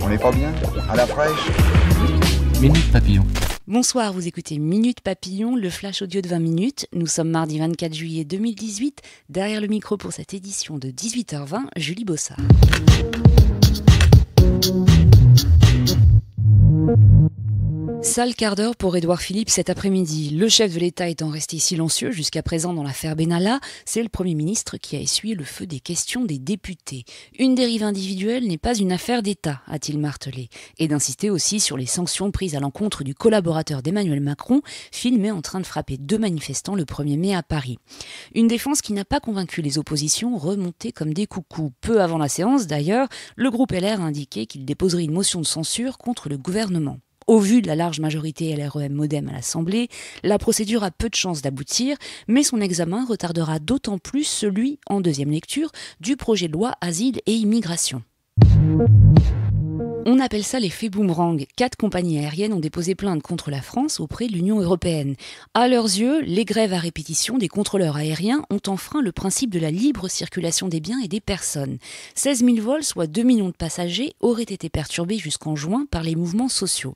On n'est pas bien À la fraîche Minute papillon. Bonsoir, vous écoutez Minute Papillon, le flash audio de 20 minutes. Nous sommes mardi 24 juillet 2018. Derrière le micro pour cette édition de 18h20, Julie Bossard. sale quart d'heure pour Édouard Philippe cet après-midi. Le chef de l'État étant resté silencieux jusqu'à présent dans l'affaire Benalla, c'est le Premier ministre qui a essuyé le feu des questions des députés. Une dérive individuelle n'est pas une affaire d'État, a-t-il martelé, et d'insister aussi sur les sanctions prises à l'encontre du collaborateur d'Emmanuel Macron, filmé en train de frapper deux manifestants le 1er mai à Paris. Une défense qui n'a pas convaincu les oppositions remontées comme des coucous. Peu avant la séance d'ailleurs, le groupe LR a indiqué qu'il déposerait une motion de censure contre le gouvernement. Au vu de la large majorité LREM modem à l'Assemblée, la procédure a peu de chances d'aboutir, mais son examen retardera d'autant plus celui, en deuxième lecture, du projet de loi Asile et Immigration. On appelle ça les faits boomerang. Quatre compagnies aériennes ont déposé plainte contre la France auprès de l'Union européenne. À leurs yeux, les grèves à répétition des contrôleurs aériens ont enfreint le principe de la libre circulation des biens et des personnes. 16 000 vols, soit 2 millions de passagers, auraient été perturbés jusqu'en juin par les mouvements sociaux.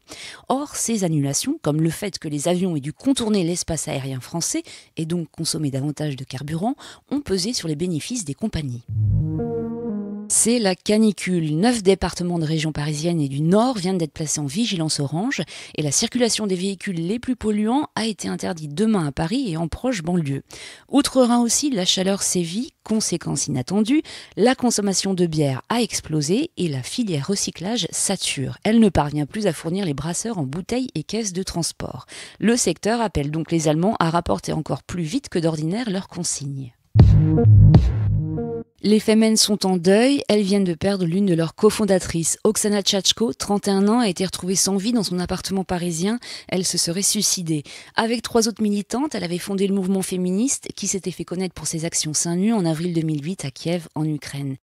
Or, ces annulations, comme le fait que les avions aient dû contourner l'espace aérien français et donc consommer davantage de carburant, ont pesé sur les bénéfices des compagnies c'est la canicule. Neuf départements de région parisienne et du Nord viennent d'être placés en vigilance orange et la circulation des véhicules les plus polluants a été interdite demain à Paris et en proche banlieue. Outre-Rhin aussi, la chaleur sévit, conséquence inattendue, la consommation de bière a explosé et la filière recyclage sature. Elle ne parvient plus à fournir les brasseurs en bouteilles et caisses de transport. Le secteur appelle donc les Allemands à rapporter encore plus vite que d'ordinaire leurs consignes. Les femmes sont en deuil, elles viennent de perdre l'une de leurs cofondatrices. Oksana Tchachko, 31 ans, a été retrouvée sans vie dans son appartement parisien, elle se serait suicidée. Avec trois autres militantes, elle avait fondé le mouvement féministe qui s'était fait connaître pour ses actions seins nus en avril 2008 à Kiev, en Ukraine.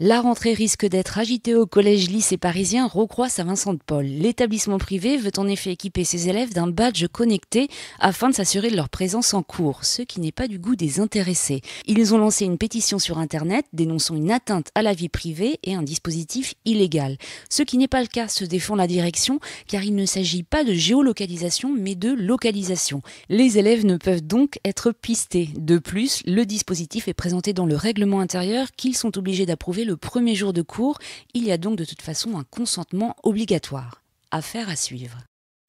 La rentrée risque d'être agitée au collège lycée parisien Rocroix à Vincent de Paul. L'établissement privé veut en effet équiper ses élèves d'un badge connecté afin de s'assurer de leur présence en cours, ce qui n'est pas du goût des intéressés. Ils ont lancé une pétition sur Internet dénonçant une atteinte à la vie privée et un dispositif illégal. Ce qui n'est pas le cas se défend la direction car il ne s'agit pas de géolocalisation mais de localisation. Les élèves ne peuvent donc être pistés. De plus, le dispositif est présenté dans le règlement intérieur qu'ils sont obligés d'approuver le premier jour de cours, il y a donc de toute façon un consentement obligatoire. Affaire à suivre.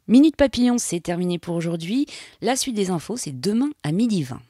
Minute Papillon, c'est terminé pour aujourd'hui. La suite des infos, c'est demain à midi 20.